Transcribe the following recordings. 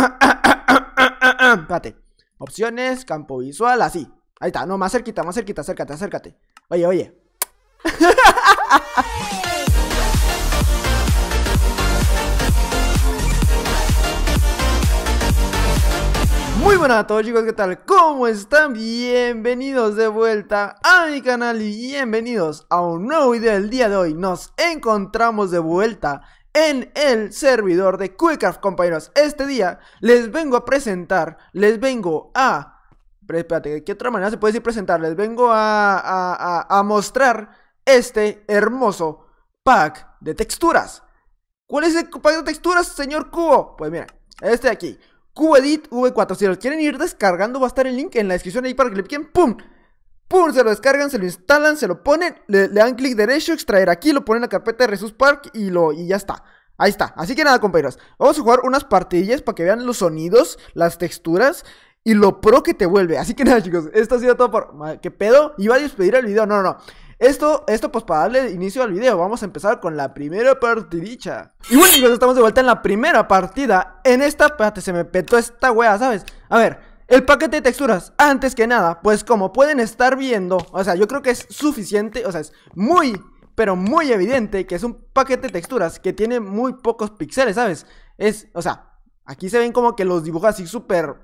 Espérate. Opciones, campo visual, así. Ahí está, no, más cerquita, más cerquita, acércate, acércate. Oye, oye. Muy buenas a todos chicos, ¿qué tal? ¿Cómo están? Bienvenidos de vuelta a mi canal y bienvenidos a un nuevo video del día de hoy Nos encontramos de vuelta en el servidor de Quickcraft, compañeros. Este día les vengo a presentar, les vengo a... Pero espérate, ¿de qué otra manera se puede decir presentar? Les vengo a, a, a, mostrar este hermoso pack de texturas. ¿Cuál es el pack de texturas, señor Cubo? Pues mira, este de aquí. Edit V4. Si lo quieren ir descargando, va a estar el link en la descripción ahí para que le piquen. ¡Pum! ¡Pum! Se lo descargan, se lo instalan, se lo ponen, le, dan clic derecho, extraer aquí, lo ponen en la carpeta de Resus Park y, lo, y ya está. Ahí está. Así que nada, compañeros. Vamos a jugar unas partidillas para que vean los sonidos, las texturas y lo pro que te vuelve. Así que nada, chicos. Esto ha sido todo por... ¿Qué pedo? Iba a despedir el video. No, no, no. Esto, esto pues para darle inicio al video Vamos a empezar con la primera partidicha Y bueno chicos, estamos de vuelta en la primera partida En esta, espérate, se me petó esta wea, ¿sabes? A ver, el paquete de texturas, antes que nada, pues como pueden estar viendo, o sea, yo creo que es suficiente, o sea, es muy, pero muy evidente que es un paquete de texturas que tiene muy pocos píxeles, ¿sabes? Es, o sea, aquí se ven como que los dibujos así súper,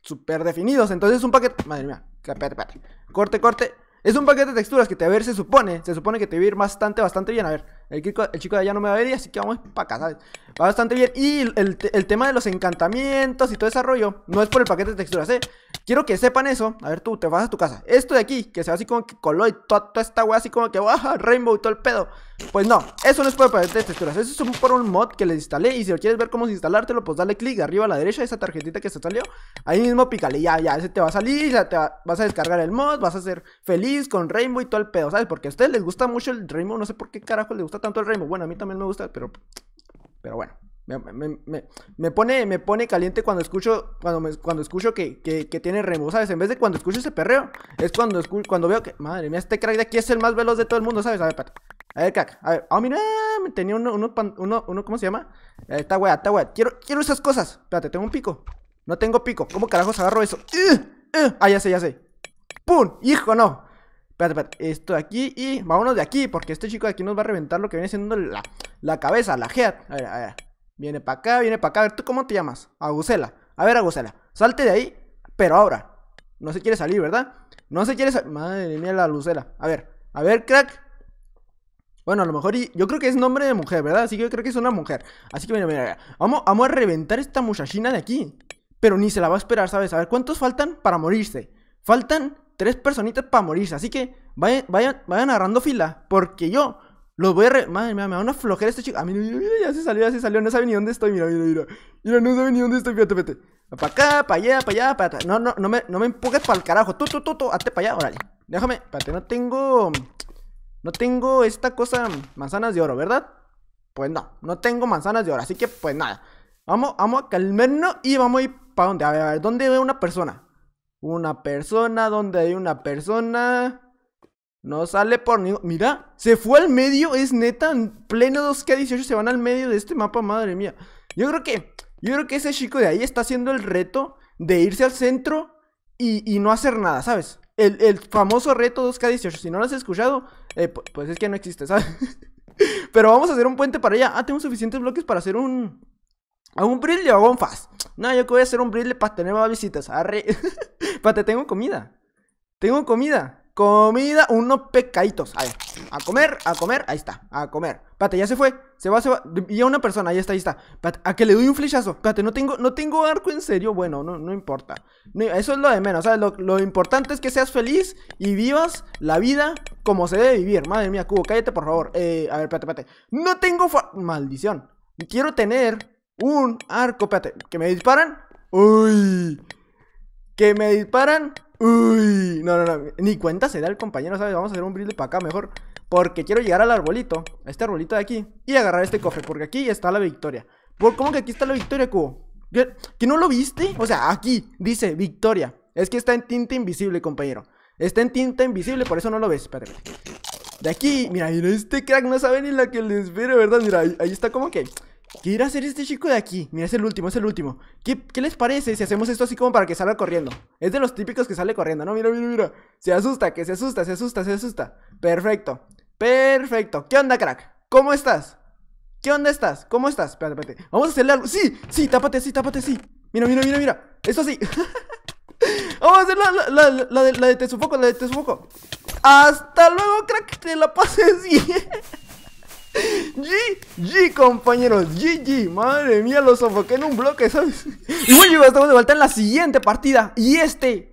súper definidos, entonces es un paquete, madre mía, espérate, espérate, corte, corte, es un paquete de texturas que te va a ver, se supone, se supone que te va a ir bastante, bastante bien, a ver, el chico, el chico de allá no me va a ver así que vamos para acá, ¿sabes? Va bastante bien. Y el, tema de los encantamientos y todo ese rollo no es por el paquete de texturas, ¿eh? Quiero que sepan eso. A ver, tú te vas a tu casa. Esto de aquí, que se va así como que color y toda, esta wea así como que baja Rainbow y todo el pedo. Pues no, eso no es por el paquete de texturas. Eso es por un mod que les instalé. Y si lo quieres ver cómo instalártelo, pues dale clic arriba a la derecha, De esa tarjetita que se salió. Ahí mismo pícale, ya, ya. Ese te va a salir, ya vas a descargar el mod, vas a ser feliz con Rainbow y todo el pedo, ¿sabes? Porque a ustedes les gusta mucho el Rainbow. No sé por qué carajo les gusta tanto el Rainbow. Bueno, a mí también me gusta, pero pero bueno, me, me, me, me, pone, me pone caliente cuando escucho, cuando cuando escucho que, que, que tiene remo, ¿sabes? En vez de cuando escucho ese perreo, es cuando cuando veo que, madre mía, este crack de aquí es el más veloz de todo el mundo, ¿sabes? A ver, A ver, crack, a ver, oh, mira, tenía uno, uno, uno, uno ¿cómo se llama? Esta eh, está wea, está wea, quiero, quiero esas cosas. Espérate, tengo un pico. No tengo pico, ¿cómo carajos agarro eso? Ah, ya sé, ya sé. ¡Pum! ¡Hijo, no! espérate, espérate, esto de aquí y vámonos de aquí, porque este chico de aquí nos va a reventar lo que viene siendo la, cabeza, la head. A ver, a ver. Viene para acá, viene para acá. A ver, ¿tú cómo te llamas? Agusela. A ver, Agusela, salte de ahí, pero ahora. No se quiere salir, ¿verdad? No se quiere salir. Madre mía, la lucela. A ver, a ver, crack. Bueno, a lo mejor y yo creo que es nombre de mujer, ¿verdad? Así que yo creo que es una mujer. Así que mira, mira, vamos a reventar esta muchachina de aquí. Pero ni se la va a esperar, ¿sabes? A ver, ¿cuántos faltan para morirse? Faltan tres personitas para morirse. Así que vayan, vayan, vayan agarrando fila, porque yo los voy a... Re... Madre mía, me van a flojera este chico. A mí, ya se salió, ya se salió, no sabe ni dónde estoy, mira, mira, mira. Mira, no sabe ni dónde estoy, fíjate, fíjate. Para acá, para allá, para allá, para No, no, no me, no me empujes para el carajo. Tú, tú, tú, tú, hazte para allá, órale. Déjame, espérate, no tengo... No tengo esta cosa, manzanas de oro, ¿verdad? Pues no, no tengo manzanas de oro, así que pues nada. Vamos, vamos a calmarnos y vamos a ir para donde. A ver, a ver, ¿dónde ve una persona? Una persona, donde hay una persona. No sale por ningún... Mira, se fue al medio, es neta. En pleno 2K18 se van al medio de este mapa, madre mía. Yo creo que. Yo creo que ese chico de ahí está haciendo el reto de irse al centro y, no hacer nada, ¿sabes? El, famoso reto 2K18. Si no lo has escuchado, eh, pues es que no existe, ¿sabes? Pero vamos a hacer un puente para allá. Ah, tengo suficientes bloques para hacer un. A un brille o un fast. No, yo que voy a hacer un brille para tener más visitas. Arre. Pate, tengo comida. Tengo comida. Comida, unos pecaditos A ver, a comer, a comer, ahí está, a comer. Pate, ya se fue, se va, se va. Y a una persona, ahí está, ahí está. a que le doy un flechazo. Pate, no tengo, no tengo arco en serio. Bueno, no, no importa. eso es lo de menos, Lo, lo, importante es que seas feliz y vivas la vida como se debe vivir. Madre mía, Cubo, cállate, por favor. Eh, a ver, pate, pate. No tengo. Maldición. Quiero tener un arco, pate. Que me disparan. Uy, que me disparan. Uy, no, no, no. Ni cuenta se da el compañero, ¿sabes? Vamos a hacer un brillo para acá mejor. Porque quiero llegar al arbolito, a este arbolito de aquí, y agarrar este cofre, porque aquí está la victoria. ¿Por cómo que aquí está la victoria, Cubo? ¿Que, ¿Que no lo viste? O sea, aquí dice victoria. Es que está en tinta invisible, compañero. Está en tinta invisible, por eso no lo ves. Espérate, De aquí, mira, mira, este crack no sabe ni la que le espera, ¿verdad? Mira, ahí está como que ¿Qué irá a hacer este chico de aquí? Mira, es el último, es el último ¿Qué, les parece si hacemos esto así como para que salga corriendo? Es de los típicos que sale corriendo, ¿no? Mira, mira, mira Se asusta, que se asusta, se asusta, se asusta Perfecto, perfecto ¿Qué onda, crack? ¿Cómo estás? ¿Qué onda estás? ¿Cómo estás? Espérate, espérate Vamos a hacerle algo ¡Sí! ¡Sí! ¡Tápate, sí! ¡Tápate, sí! Mira, mira, mira, mira Esto sí Vamos a hacer la, la, la, de, la de te sufoco, la de te sufoco Hasta luego, crack Te la pases bien G, G, compañeros, GG, madre mía, lo sofoqué en un bloque, ¿sabes? Y bueno, chicos, estamos de vuelta en la siguiente partida. Y este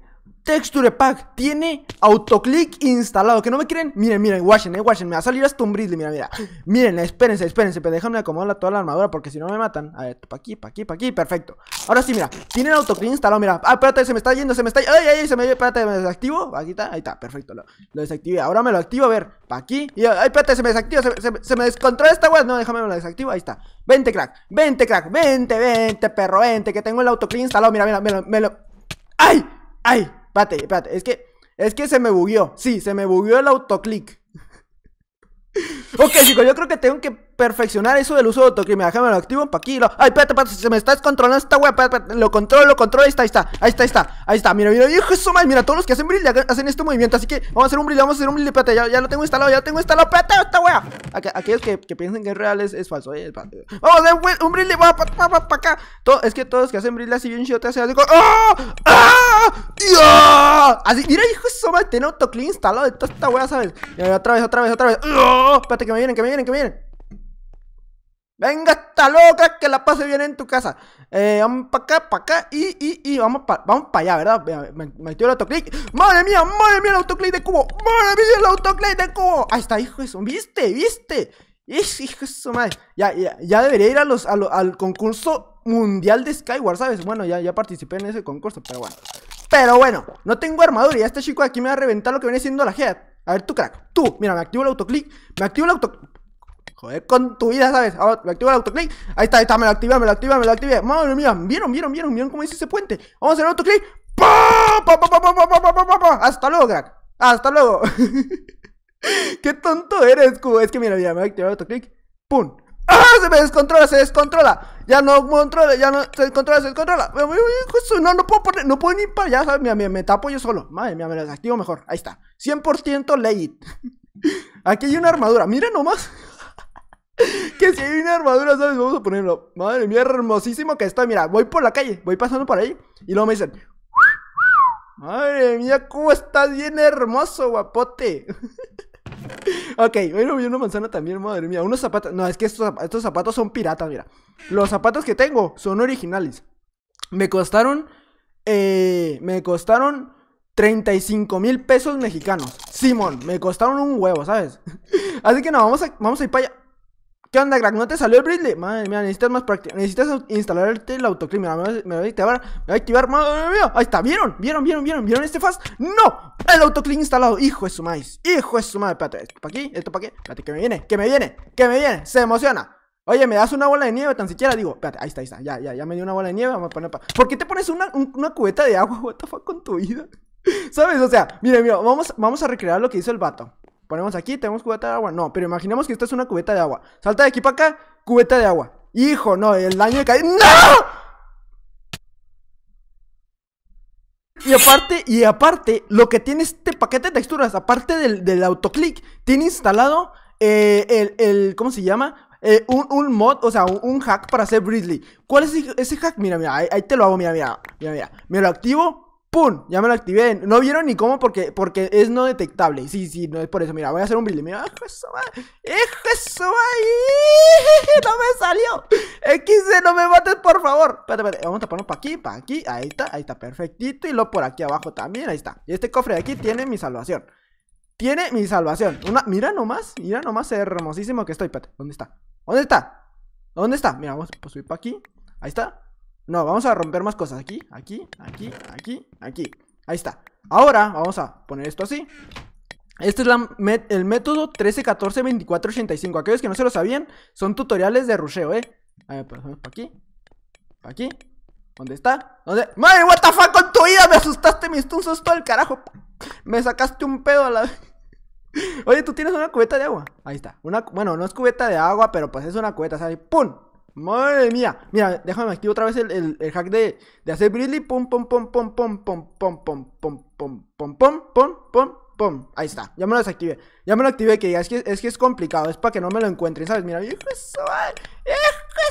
Texture Pack tiene autoclick instalado. ¿Que no me creen? Miren, miren, watchen, eh, Me va a salir hasta un brisle, mira, mira. Miren, espérense, espérense. Pero déjame acomodar toda la armadura porque si no me matan. A ver, pa' aquí, pa' aquí, pa' aquí. Perfecto. Ahora sí, mira. Tienen autoclick instalado, mira. Ah, espérate, se me está yendo, se me está. Ay, ay, se me. Espérate, me desactivo. Aquí está, ahí está, perfecto. Lo, lo desactivé. Ahora me lo activo, a ver. Pa' aquí. Y, ay, espérate, se me desactiva, se, me descontrola esta web. No, déjame, me lo desactivo. Ahí está. Vente, crack. Vente, crack. Vente, vente, perro, vente. Que tengo el autoclick instalado. Mira, mira, me Me lo... ¡Ay! ¡Ay! Espérate, espérate, es que, es que se me bugueó. Sí, se me bugueó el autoclick. ok, chicos, yo creo que tengo que perfeccionar eso del uso de autocrima. Déjame lo activo para aquí. Ay, espérate, espérate, se me está descontrolando esta wea. Lo controlo, lo controlo. Ahí está, ahí está, ahí está, ahí está. Ahí está, mira, mira, hijo eso Mira, todos los que hacen brille hacen este movimiento. Así que vamos a hacer un brille, vamos a hacer un brille. Espérate, ya, ya lo tengo instalado, ya lo tengo instalado. Espérate, esta wea. aquellos que, que, piensen que es real es, falso. Eh, vamos a hacer un, un brille, pa, pa, pa, acá. Todo, es que todos los que hacen brille así bien chido te hacen así ah, ¡Oh! ¡Ah! ¡Oh! Así, mira, hijo eso Tiene autoclean instalado de toda esta wea, ¿sabes? otra vez, otra vez, otra vez. ¡Oh! Espérate, que me vienen, que me vienen, que me vienen. Venga, está loca, que la pase bien en tu casa. Eh, vamos para acá, para acá y, y, y vamos para allá, ¿verdad? Me activo el autoclick. ¡Madre mía, madre mía el autoclick de cubo! ¡Madre mía el autoclick de cubo! Ahí está, hijo de eso. ¿Viste? ¿Viste? Hijo de su madre. Ya, ya, ya debería ir a los, al concurso mundial de Skyward, ¿sabes? Bueno, ya, ya participé en ese concurso, pero bueno. Pero bueno, no tengo armadura y este chico de aquí me va a reventar lo que viene siendo la head. A ver, tú, crack. Tú, mira, me activo el autoclick. Me activo el autoclick. Joder, con tu vida, ¿sabes? Ahora me activo el autoclick. Ahí está, ahí está, me lo activa, me lo activé, me lo activé. Madre mía, ¿vieron, vieron, vieron, vieron cómo hice ese puente? Vamos a hacer el autoclick. Hasta luego, crack. Hasta luego. Qué tonto eres, cubo. Es que mira, mira, me voy a activar autoclick. ¡Pum! ¡Ah! Se me descontrola, se descontrola. Ya no controla, ya no se descontrola, se descontrola. No, no puedo poner, no puedo ni para Ya, ¿sabes? Mira, me tapo yo solo. Madre mía, me lo desactivo mejor. Ahí está. 100% legit. Aquí hay una armadura. Mira nomás si hay una armadura, ¿sabes? Vamos a ponerlo. Madre mía, hermosísimo que está. Mira, voy por la calle, voy pasando por ahí. Y luego me dicen, Madre mía, cómo estás bien hermoso, guapote. ok, bueno, vi una manzana también, madre mía. Unos zapatos. No, es que estos, zapatos son piratas, mira. Los zapatos que tengo son originales. Me costaron. Eh, me costaron 35 mil pesos mexicanos. Simón, me costaron un huevo, ¿sabes? Así que no, vamos vamos a ir para allá. ¿Qué onda, crack? ¿No te salió el brindle? Madre mía, necesitas más práctica. Necesitas instalarte el autoclim. Me, voy a activar. Me voy a activar. Madre mía. Ahí está. ¿Vieron? ¿Vieron? ¿Vieron? ¿Vieron? ¿Vieron este fast? ¡No! El autoclick instalado. Hijo de su maíz. Hijo de su madre. Espérate, esto para aquí, esto para aquí. Espérate, que me viene, que me viene, que me viene. Se emociona. Oye, me das una bola de nieve, tan siquiera digo, espérate, ahí está, ahí está, ya, ya, ya me dio una bola de nieve, vamos a poner pa... ¿Por qué te pones una, cubeta de agua? What the fuck con tu vida? ¿Sabes? O sea, mira, mira, vamos, vamos a recrear lo que hizo el vato. Ponemos aquí, tenemos cubeta de agua. No, pero imaginemos que esta es una cubeta de agua. Salta de aquí para acá, cubeta de agua. Hijo, no, el daño de caer ¡No! Y aparte, y aparte, lo que tiene este paquete de texturas, aparte del, del autoclick, tiene instalado eh, el, ¿cómo se llama? Eh, un, mod, o sea, un, hack para hacer Bridley. ¿Cuál es ese, hack? Mira, mira, ahí, ahí, te lo hago, mira, mira, mira, mira. Me lo activo, ¡Pum! Ya me lo activé. No vieron ni cómo porque, porque es no detectable. Sí, sí, no es por eso. Mira, voy a hacer un brillo. Mira, eso va. Eso va. No me salió. ¡XC, no me mates, por favor. Espérate, espérate. Vamos a ponerlo para aquí, para aquí. Ahí está, ahí está. Perfectito. Y lo por aquí abajo también. Ahí está. Y este cofre de aquí tiene mi salvación. Tiene mi salvación. Una, mira nomás, mira nomás hermosísimo que estoy. Espérate, ¿dónde está? ¿Dónde está? ¿Dónde está? Mira, vamos a subir para aquí. Ahí está. No, vamos a romper más cosas. Aquí, aquí, aquí, aquí, aquí. Ahí está. Ahora vamos a poner esto así. Este es la el método 13, 14, 24, 85. Aquellos que no se lo sabían, son tutoriales de rusheo, ¿eh? A ver, vamos para aquí. aquí. ¿Dónde está? ¿Dónde? ¡Madre, what the fuck con tu vida! Me asustaste, me diste un susto al carajo. Me sacaste un pedo a la... Oye, ¿tú tienes una cubeta de agua? Ahí está. Una... Bueno, no es cubeta de agua, pero pues es una cubeta, ¿sabes? ¡Pum! Madre mía. Mira, déjame activo otra vez el, el, hack de, de hacer Brilli. Pum, pum, pum, pum, pum, pum, pum, pum, pum, pum, pum, pum, pum, pum. ¡Pum! Ahí está. Ya me lo desactivé. Ya me lo activé, que es que es, que es complicado. Es para que no me lo encuentren, ¿sabes? Mira, ¡hijo eso! ¡Hijo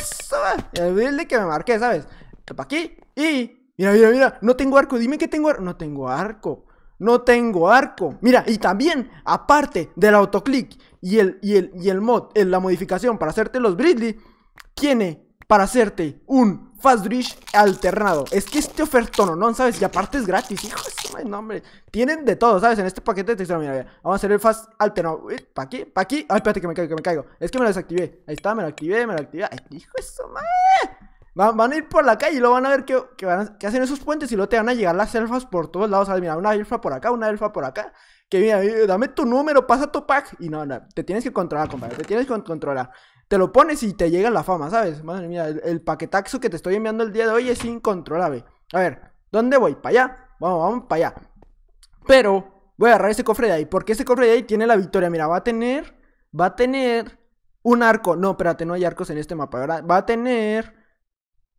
eso! El build que me marqué, ¿sabes? Para aquí. Y. Mira, mira, mira. No tengo arco. Dime que tengo arco. No tengo arco. No tengo arco. Mira, y también, aparte del autoclick y el, y el, y el mod, el, la modificación para hacerte los Bridley tiene para hacerte un Fast Drish alternado. Es que este ofertón, ¿no? ¿Sabes? Y aparte es gratis. Hijo de no, hombre. Tienen de todo, ¿sabes? En este paquete de textura, mira, mira. Vamos a hacer el Fast alternado. ¿Para aquí? ¿Para aquí? Ay, espérate que me caigo, que me caigo. Es que me lo desactivé. Ahí está, me lo activé, me lo activé. hijo de su madre. Van, van, a ir por la calle y luego van a ver que que hacen esos puentes y luego te van a llegar las elfas por todos lados. ¿sabes? Mira, una elfa por acá, una elfa por acá. Que mira, eh, dame tu número, pasa tu pack. Y no, no, te tienes que controlar, compadre. Te tienes que controlar te lo pones y te llega la fama, ¿sabes? Madre mía, el, el, paquetaxo que te estoy enviando el día de hoy es incontrolable. A ver, ¿dónde voy? ¿Para allá? Vamos, vamos para allá. Pero voy a agarrar ese cofre de ahí, porque ese cofre de ahí tiene la victoria. Mira, va a tener, va a tener un arco. No, espérate, no hay arcos en este mapa, Va a tener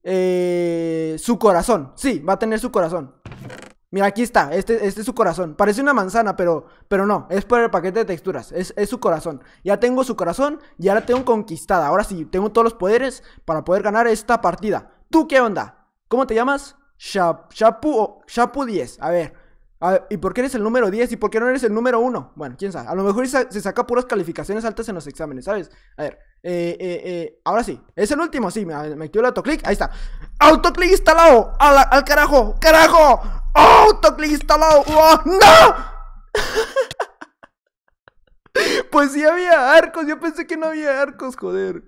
eh, su corazón. Sí, va a tener su corazón. Mira, aquí está, este, este es su corazón. Parece una manzana, pero, pero no, es por el paquete de texturas, es, su corazón. Ya tengo su corazón y ahora tengo conquistada. Ahora sí, tengo todos los poderes para poder ganar esta partida. ¿Tú qué onda? ¿Cómo te llamas? Shapu o 10. A ver, ¿y por qué eres el número 10 y por qué no eres el número 1? Bueno, quién sabe. A lo mejor se saca puras calificaciones altas en los exámenes, ¿sabes? A ver, eh, eh, eh, ahora sí. Es el último, sí. Me, metió el autoclick. Ahí está. Autoclick instalado. al carajo. Carajo. Autoclick instalado. Oh, no. Pues sí había arcos, yo pensé que no había arcos, joder.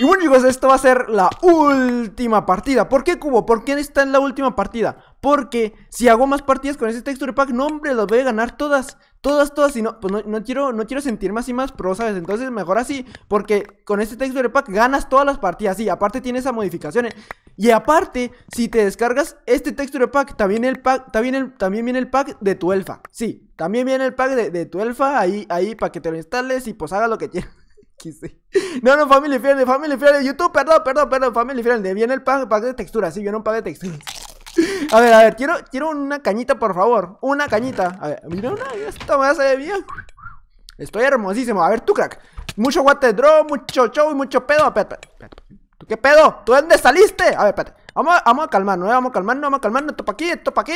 Y bueno chicos, esto va a ser la última partida. ¿Por qué cubo? ¿Por qué está en la última partida? Porque si hago más partidas con este texture pack, no hombre, las voy a ganar todas. Todas, todas, y no, pues no, quiero, no quiero sentirme así más pro, ¿sabes? Entonces mejor así, porque con este texture pack ganas todas las partidas, Y aparte tiene esas modificaciones. Y aparte, si te descargas este texture pack, también el pack, también también viene el pack de tu elfa. Sí, también viene el pack de, de tu elfa ahí, ahí para que te lo instales y pues haga lo que quieras. No, no, Family Friend, Family de YouTube, perdón, perdón, perdón, Family de Viene el pack, pack de textura, sí, viene un pack de textura. A ver, a ver, quiero, quiero una cañita, por favor. Una cañita. A ver, mira una, esto me hace bien. Estoy hermosísimo. A ver, tú, crack. Mucho water de draw, mucho show y mucho pedo. pedo, qué pedo? ¿Tú dónde saliste? A ver, espérate. Vamos, vamos a calmarnos, no ¿eh? vamos a calmarnos, vamos a calmarnos. Esto pa' aquí, esto pa' aquí.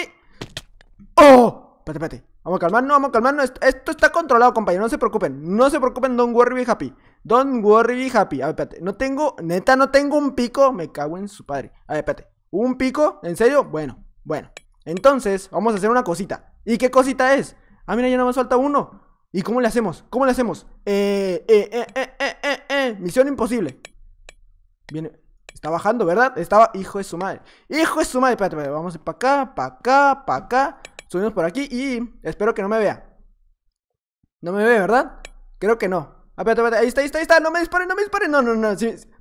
¡Oh! Espérate, espérate. Vamos a calmarnos, vamos a calmarnos. Esto, está controlado, compañero. No se preocupen. No se preocupen. Don't worry, be happy. Don't worry, be happy. A ver, espérate. No tengo, neta, no tengo un pico. Me cago en su padre. A ver, espérate. ¿Un pico? ¿En serio? Bueno, bueno. Entonces, vamos a hacer una cosita. ¿Y qué cosita es? Ah, mira, ya nada más falta uno. ¿Y cómo le hacemos? ¿Cómo le hacemos? eh, eh, eh, eh, eh, eh. eh. Misión imposible. Viene. Está bajando, ¿verdad? Estaba. Hijo de su madre. Hijo de su madre. Espérate, Vamos para acá, para acá, para acá. Subimos por aquí y espero que no me vea. No me ve, ¿verdad? Creo que no. Ah, espérate, espérate. Ahí está, ahí está, ahí está. No me disparen, no me disparen. No, no, no. o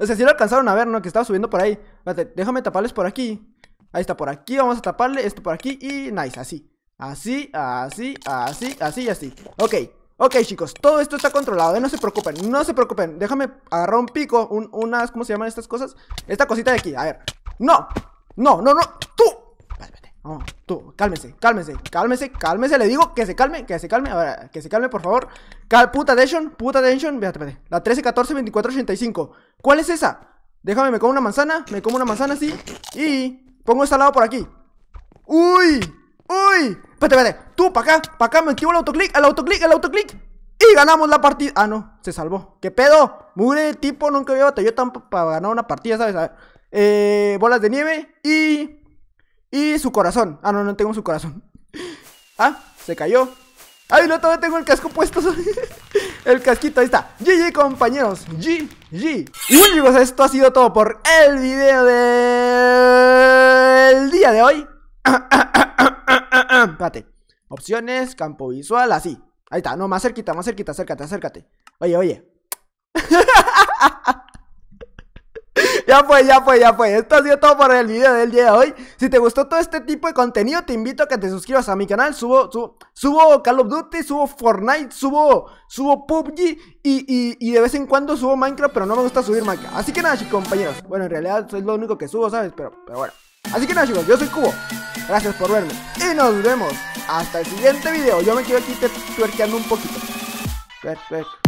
sea, si lo alcanzaron a ver, ¿no? Que estaba subiendo por ahí. Espérate, déjame taparles por aquí. Ahí está, por aquí. Vamos a taparle esto por aquí y nice. Así. Así, así, así, así y así. Ok. Ok, chicos, todo esto está controlado, ¿eh? no se preocupen, no se preocupen. Déjame agarrar un pico, un, unas, ¿cómo se llaman estas cosas? Esta cosita de aquí, a ver. ¡No! ¡No, no, no! ¡Tú! tú, cálmese, cálmese, cálmese, cálmese, le digo que se calme, que se calme, a ver, que se calme, por favor. Cal puta tension, puta tension, véate, véate. La 13, 14, 24, 85. ¿Cuál es esa? Déjame, me como una manzana, me como una manzana así. Y pongo esta al lado por aquí. ¡Uy! ¡Uy! Espérate, espérate. Tú, para acá, para acá, me equivoco el autoclick, El autoclick, el autoclick. Y ganamos la partida. Ah, no, se salvó. ¿Qué pedo? el tipo, nunca había batallado tan para ganar una partida, ¿sabes? Eh, bolas de nieve y. Y su corazón. Ah, no, no tengo su corazón. Ah, se cayó. Ay, no, todavía tengo el casco puesto. el casquito, ahí está. GG, compañeros. GG. Y bueno, chicos, esto ha sido todo por el video del El día de hoy. Ah, ah. espérate. Opciones, campo visual, así. Ahí está, no, más cerquita, más cerquita, acércate, acércate. Oye, oye. ya fue, ya fue, ya fue. Esto ha sido todo por el video del día de hoy. Si te gustó todo este tipo de contenido, te invito a que te suscribas a mi canal. Subo, subo, subo Call of Duty, subo Fortnite, subo, subo PUBG y, de vez en cuando subo Minecraft, pero no me gusta subir Minecraft. Así que nada, compañeros. Bueno, en realidad soy lo único que subo, ¿sabes? Pero, pero bueno. Así que nada chicos, yo soy Cubo. Gracias por verme. Y nos vemos. Hasta el siguiente video. Yo me quedo aquí tuerqueando un poquito. Perfecto